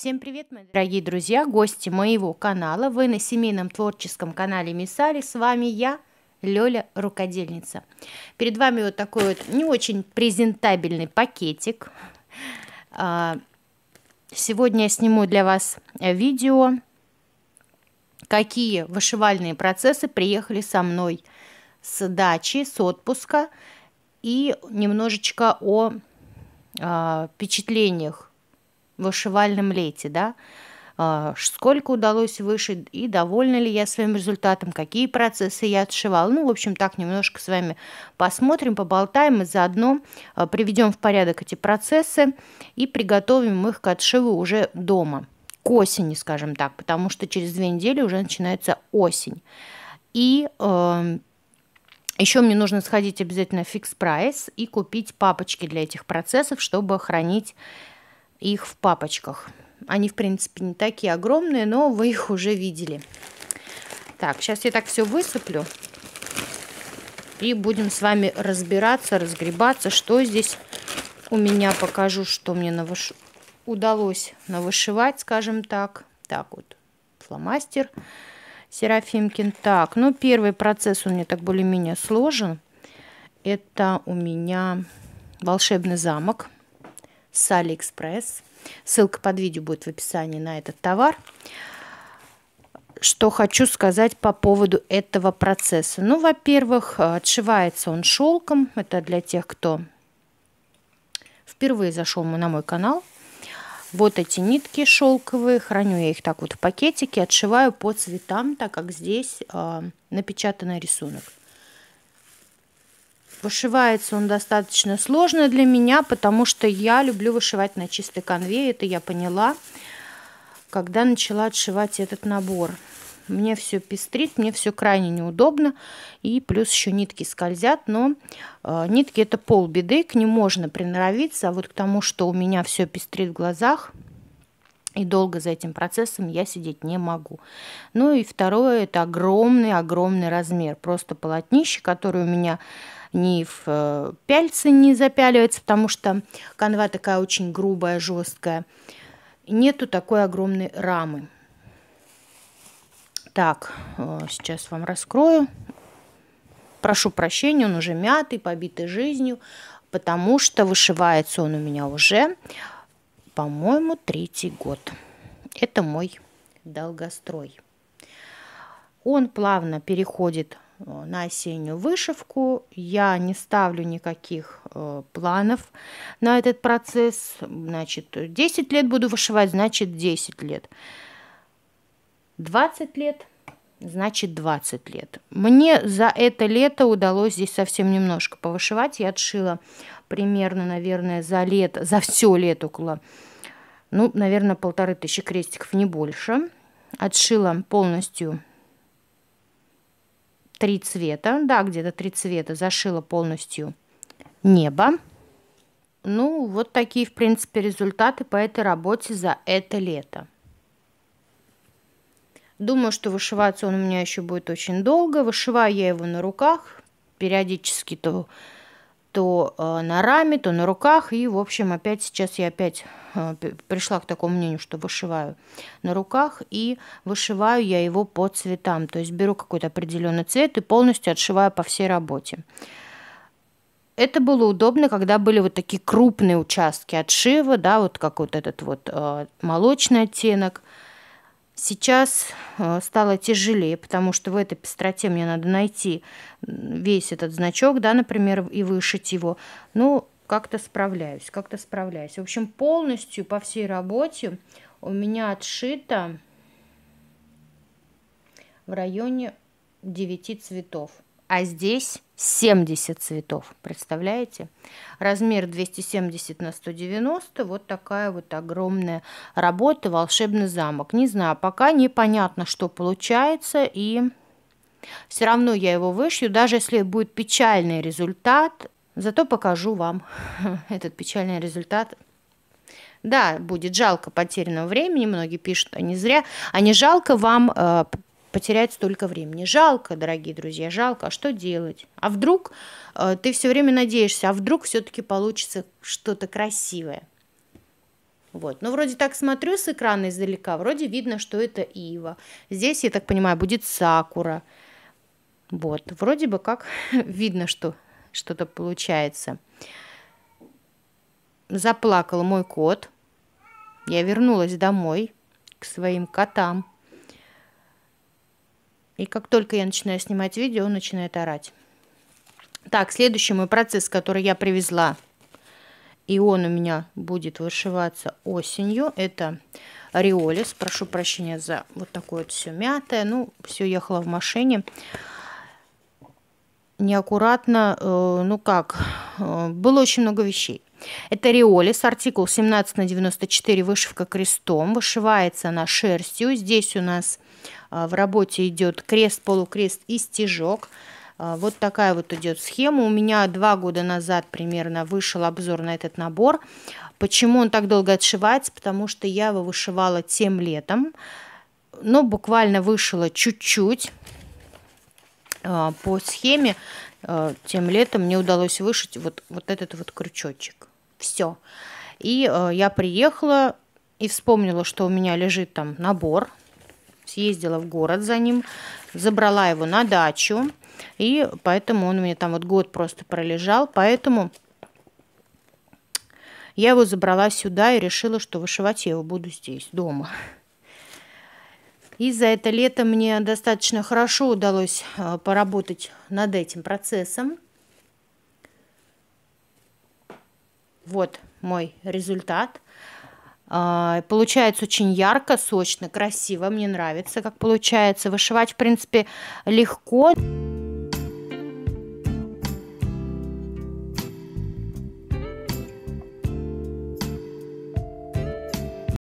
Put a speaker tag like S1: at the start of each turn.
S1: Всем привет, мои дорогие друзья, гости моего канала. Вы на семейном творческом канале Мисари. С вами я, Лёля Рукодельница. Перед вами вот такой вот не очень презентабельный пакетик. А, сегодня я сниму для вас видео, какие вышивальные процессы приехали со мной с дачи, с отпуска и немножечко о а, впечатлениях вышивальном лете, да, а, сколько удалось вышить и довольна ли я своим результатом, какие процессы я отшивала. Ну, в общем, так немножко с вами посмотрим, поболтаем и заодно а, приведем в порядок эти процессы и приготовим их к отшиву уже дома, к осени, скажем так, потому что через две недели уже начинается осень. И э, эм, еще мне нужно сходить обязательно в фикс прайс и купить папочки для этих процессов, чтобы хранить их в папочках. Они, в принципе, не такие огромные, но вы их уже видели. Так, сейчас я так все высыплю. И будем с вами разбираться, разгребаться, что здесь у меня. Покажу, что мне навыш... удалось навышивать, скажем так. Так вот, фломастер Серафимкин. Так, ну первый процесс у меня так более-менее сложен. Это у меня волшебный замок с Алиэкспресс. Ссылка под видео будет в описании на этот товар. Что хочу сказать по поводу этого процесса. Ну, во-первых, отшивается он шелком. Это для тех, кто впервые зашел на мой канал. Вот эти нитки шелковые, храню я их так вот в пакетике, отшиваю по цветам, так как здесь э, напечатанный рисунок. Вышивается он достаточно сложно для меня, потому что я люблю вышивать на чистой конве. Это я поняла, когда начала отшивать этот набор. Мне все пестрит, мне все крайне неудобно. И плюс еще нитки скользят, но э, нитки это полбеды, к ним можно приноровиться. А вот к тому, что у меня все пестрит в глазах – и долго за этим процессом я сидеть не могу. Ну и второе, это огромный-огромный размер. Просто полотнище, которое у меня ни в э, пяльце не запяливается, потому что канва такая очень грубая, жесткая. Нету такой огромной рамы. Так, э, сейчас вам раскрою. Прошу прощения, он уже мятый, побитый жизнью, потому что вышивается он у меня уже по-моему, третий год. Это мой долгострой. Он плавно переходит э, на осеннюю вышивку. Я не ставлю никаких э, планов на этот процесс. Значит, 10 лет буду вышивать, значит 10 лет. 20 лет значит 20 лет. Мне за это лето удалось здесь совсем немножко повышивать. Я отшила примерно, наверное, за лето, за все лето около, ну, наверное, полторы тысячи крестиков, не больше. Отшила полностью три цвета, да, где-то три цвета, зашила полностью небо. Ну, вот такие, в принципе, результаты по этой работе за это лето. Думаю, что вышиваться он у меня еще будет очень долго. Вышиваю я его на руках, периодически то, то э, на раме, то на руках. И, в общем, опять сейчас я опять э, пришла к такому мнению, что вышиваю на руках. И вышиваю я его по цветам. То есть беру какой-то определенный цвет и полностью отшиваю по всей работе. Это было удобно, когда были вот такие крупные участки отшива, да, вот как вот этот вот э, молочный оттенок – Сейчас э, стало тяжелее, потому что в этой пестроте мне надо найти весь этот значок, да, например, и вышить его. Ну, как-то справляюсь, как-то справляюсь. В общем, полностью по всей работе у меня отшито в районе 9 цветов а здесь 70 цветов, представляете? Размер 270 на 190, вот такая вот огромная работа, волшебный замок. Не знаю, пока непонятно, что получается, и все равно я его вышью, даже если будет печальный результат, зато покажу вам этот печальный результат – да, будет жалко потерянного времени, многие пишут, а не зря, а не жалко вам э, потерять столько времени. Жалко, дорогие друзья, жалко. А что делать? А вдруг э, ты все время надеешься, а вдруг все-таки получится что-то красивое? Вот. Ну, вроде так смотрю с экрана издалека, вроде видно, что это ива. Здесь, я так понимаю, будет сакура. Вот, вроде бы как видно, что что-то получается. Заплакал мой кот. Я вернулась домой к своим котам. И как только я начинаю снимать видео, он начинает орать. Так, следующий мой процесс, который я привезла, и он у меня будет вышиваться осенью, это риолис. Прошу прощения за вот такое вот все мятое. Ну, все ехала в машине. Неаккуратно, э, ну как, Э, было очень много вещей. Это риолис, артикул 17 на 94, вышивка крестом. Вышивается она шерстью. Здесь у нас э, в работе идет крест, полукрест и стежок. Э, вот такая вот идет схема. У меня два года назад примерно вышел обзор на этот набор. Почему он так долго отшивается? Потому что я его вышивала тем летом, но буквально вышила чуть-чуть. А, по схеме а, тем летом мне удалось вышить вот, вот этот вот крючочек. Все. И а, я приехала и вспомнила, что у меня лежит там набор. Съездила в город за ним, забрала его на дачу. И поэтому он у меня там вот год просто пролежал. Поэтому я его забрала сюда и решила, что вышивать я его буду здесь, дома. И за это лето мне достаточно хорошо удалось а, поработать над этим процессом. Вот мой результат. А, получается очень ярко, сочно, красиво. Мне нравится, как получается. Вышивать, в принципе, легко. Легко.